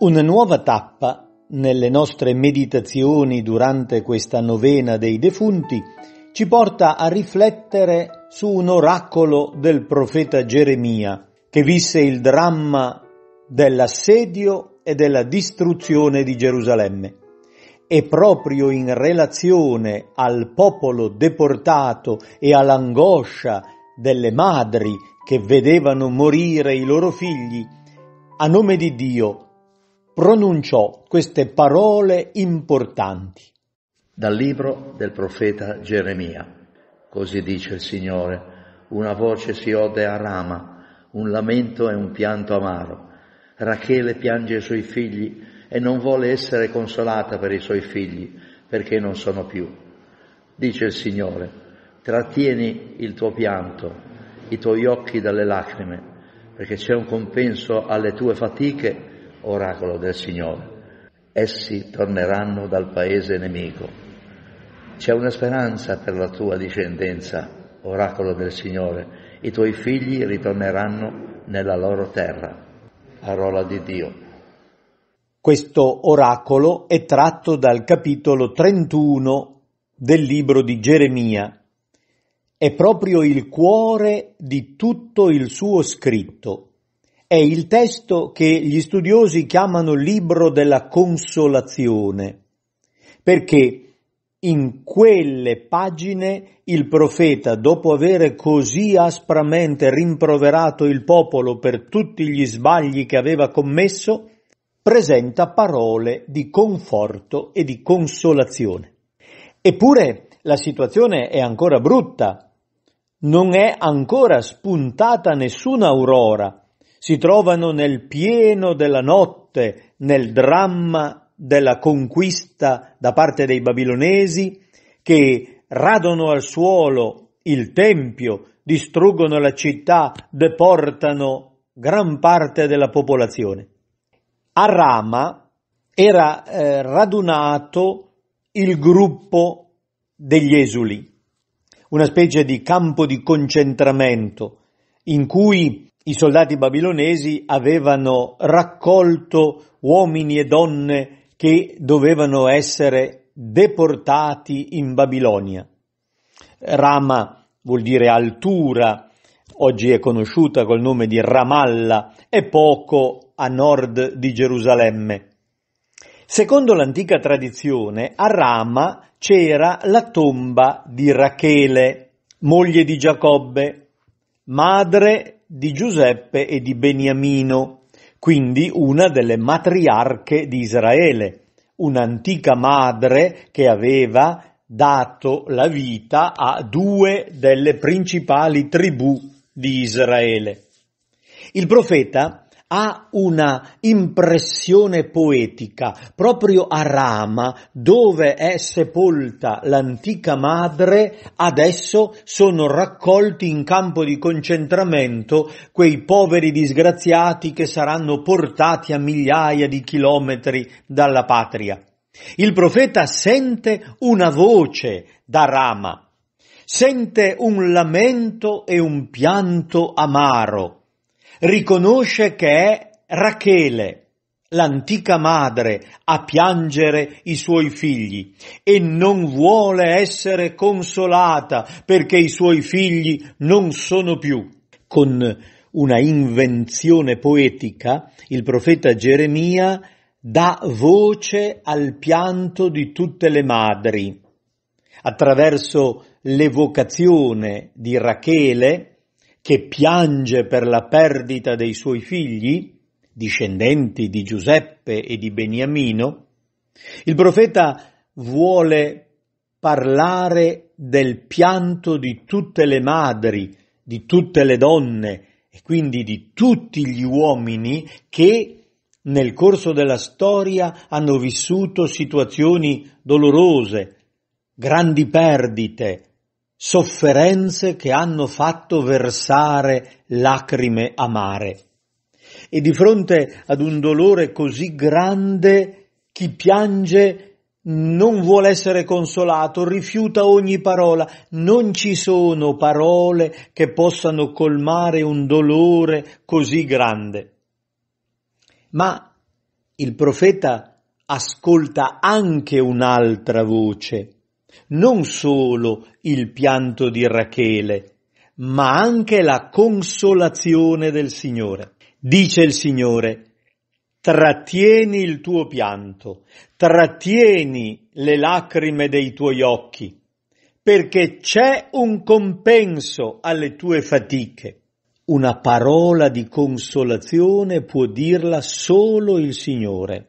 Una nuova tappa nelle nostre meditazioni durante questa novena dei defunti ci porta a riflettere su un oracolo del profeta Geremia che visse il dramma dell'assedio e della distruzione di Gerusalemme. E proprio in relazione al popolo deportato e all'angoscia delle madri che vedevano morire i loro figli, a nome di Dio pronunciò queste parole importanti. Dal libro del profeta Geremia, così dice il Signore, una voce si ode a Rama, un lamento e un pianto amaro. Rachele piange i suoi figli e non vuole essere consolata per i suoi figli, perché non sono più. Dice il Signore, trattieni il tuo pianto, i tuoi occhi dalle lacrime, perché c'è un compenso alle tue fatiche oracolo del Signore. Essi torneranno dal paese nemico. C'è una speranza per la tua discendenza, oracolo del Signore. I tuoi figli ritorneranno nella loro terra. Parola di Dio. Questo oracolo è tratto dal capitolo 31 del libro di Geremia, è proprio il cuore di tutto il suo scritto. È il testo che gli studiosi chiamano libro della consolazione, perché in quelle pagine il profeta, dopo aver così aspramente rimproverato il popolo per tutti gli sbagli che aveva commesso, presenta parole di conforto e di consolazione. Eppure la situazione è ancora brutta, non è ancora spuntata nessuna aurora, si trovano nel pieno della notte, nel dramma della conquista da parte dei babilonesi, che radono al suolo il tempio, distruggono la città, deportano gran parte della popolazione. A Rama era eh, radunato il gruppo degli esuli, una specie di campo di concentramento in cui i soldati babilonesi avevano raccolto uomini e donne che dovevano essere deportati in Babilonia. Rama vuol dire altura, oggi è conosciuta col nome di Ramallah, e poco a nord di Gerusalemme. Secondo l'antica tradizione, a Rama c'era la tomba di Rachele, moglie di Giacobbe, madre di Giuseppe e di Beniamino, quindi una delle matriarche di Israele, un'antica madre che aveva dato la vita a due delle principali tribù di Israele. Il profeta ha una impressione poetica proprio a Rama, dove è sepolta l'antica madre, adesso sono raccolti in campo di concentramento quei poveri disgraziati che saranno portati a migliaia di chilometri dalla patria. Il profeta sente una voce da Rama, sente un lamento e un pianto amaro riconosce che è Rachele, l'antica madre, a piangere i suoi figli e non vuole essere consolata perché i suoi figli non sono più. Con una invenzione poetica, il profeta Geremia dà voce al pianto di tutte le madri attraverso l'evocazione di Rachele che piange per la perdita dei suoi figli, discendenti di Giuseppe e di Beniamino, il profeta vuole parlare del pianto di tutte le madri, di tutte le donne e quindi di tutti gli uomini che nel corso della storia hanno vissuto situazioni dolorose, grandi perdite, sofferenze che hanno fatto versare lacrime amare. E di fronte ad un dolore così grande, chi piange non vuole essere consolato, rifiuta ogni parola, non ci sono parole che possano colmare un dolore così grande. Ma il profeta ascolta anche un'altra voce, non solo il pianto di Rachele, ma anche la consolazione del Signore. Dice il Signore, trattieni il tuo pianto, trattieni le lacrime dei tuoi occhi, perché c'è un compenso alle tue fatiche. Una parola di consolazione può dirla solo il Signore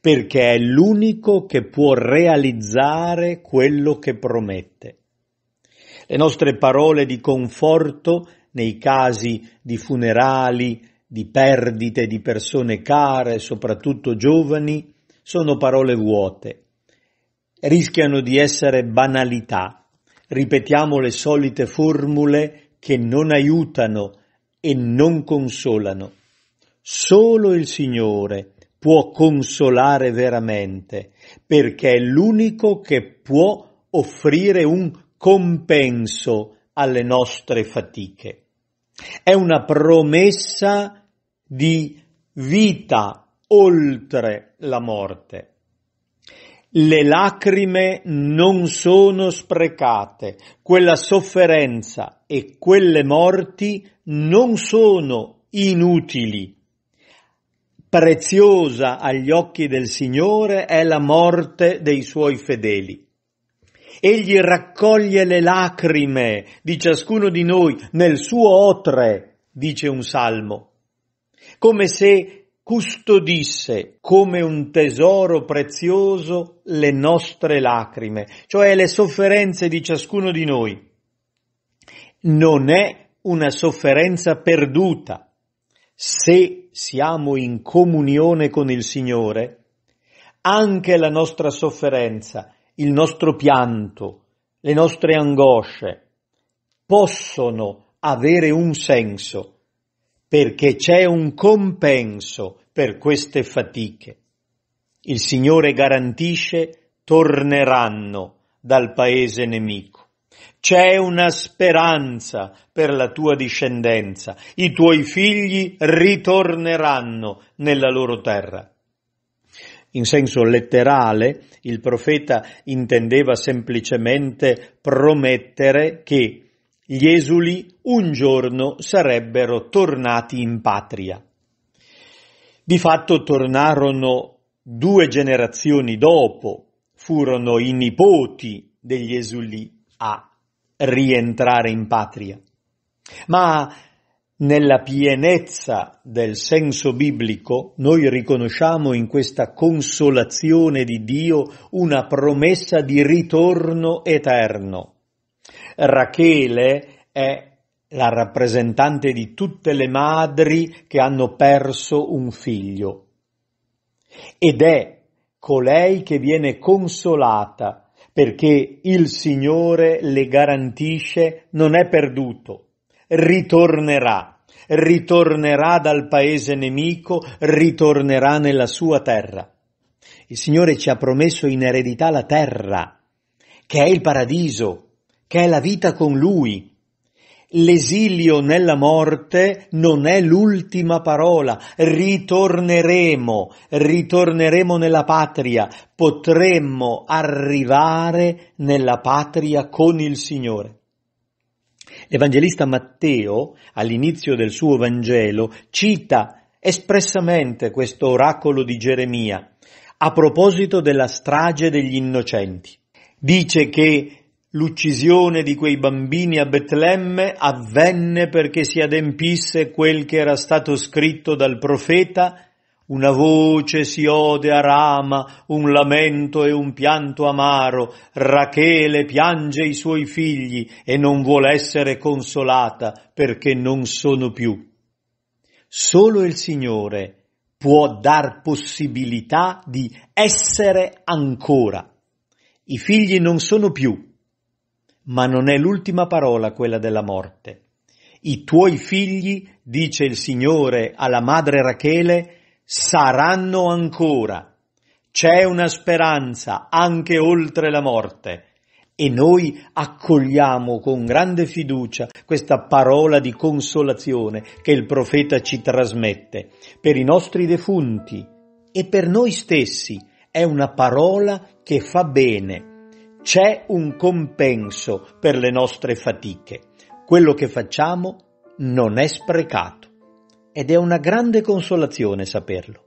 perché è l'unico che può realizzare quello che promette. Le nostre parole di conforto nei casi di funerali, di perdite di persone care, soprattutto giovani, sono parole vuote. Rischiano di essere banalità. Ripetiamo le solite formule che non aiutano e non consolano. Solo il Signore può consolare veramente, perché è l'unico che può offrire un compenso alle nostre fatiche. È una promessa di vita oltre la morte. Le lacrime non sono sprecate, quella sofferenza e quelle morti non sono inutili preziosa agli occhi del Signore è la morte dei suoi fedeli. Egli raccoglie le lacrime di ciascuno di noi nel suo otre, dice un salmo, come se custodisse come un tesoro prezioso le nostre lacrime, cioè le sofferenze di ciascuno di noi. Non è una sofferenza perduta se siamo in comunione con il Signore, anche la nostra sofferenza, il nostro pianto, le nostre angosce possono avere un senso perché c'è un compenso per queste fatiche. Il Signore garantisce torneranno dal paese nemico c'è una speranza per la tua discendenza, i tuoi figli ritorneranno nella loro terra. In senso letterale, il profeta intendeva semplicemente promettere che gli esuli un giorno sarebbero tornati in patria. Di fatto tornarono due generazioni dopo, furono i nipoti degli esuli A rientrare in patria, ma nella pienezza del senso biblico noi riconosciamo in questa consolazione di Dio una promessa di ritorno eterno. Rachele è la rappresentante di tutte le madri che hanno perso un figlio ed è colei che viene consolata perché il Signore le garantisce non è perduto, ritornerà, ritornerà dal paese nemico, ritornerà nella sua terra. Il Signore ci ha promesso in eredità la terra, che è il paradiso, che è la vita con Lui, L'esilio nella morte non è l'ultima parola. Ritorneremo, ritorneremo nella patria, potremmo arrivare nella patria con il Signore. L'Evangelista Matteo, all'inizio del suo Vangelo, cita espressamente questo oracolo di Geremia a proposito della strage degli innocenti. Dice che L'uccisione di quei bambini a Betlemme avvenne perché si adempisse quel che era stato scritto dal profeta una voce si ode a Rama, un lamento e un pianto amaro. Rachele piange i suoi figli e non vuole essere consolata perché non sono più. Solo il Signore può dar possibilità di essere ancora. I figli non sono più, ma non è l'ultima parola quella della morte. I tuoi figli, dice il Signore alla madre Rachele, saranno ancora. C'è una speranza anche oltre la morte. E noi accogliamo con grande fiducia questa parola di consolazione che il profeta ci trasmette per i nostri defunti e per noi stessi. È una parola che fa bene, c'è un compenso per le nostre fatiche. Quello che facciamo non è sprecato ed è una grande consolazione saperlo.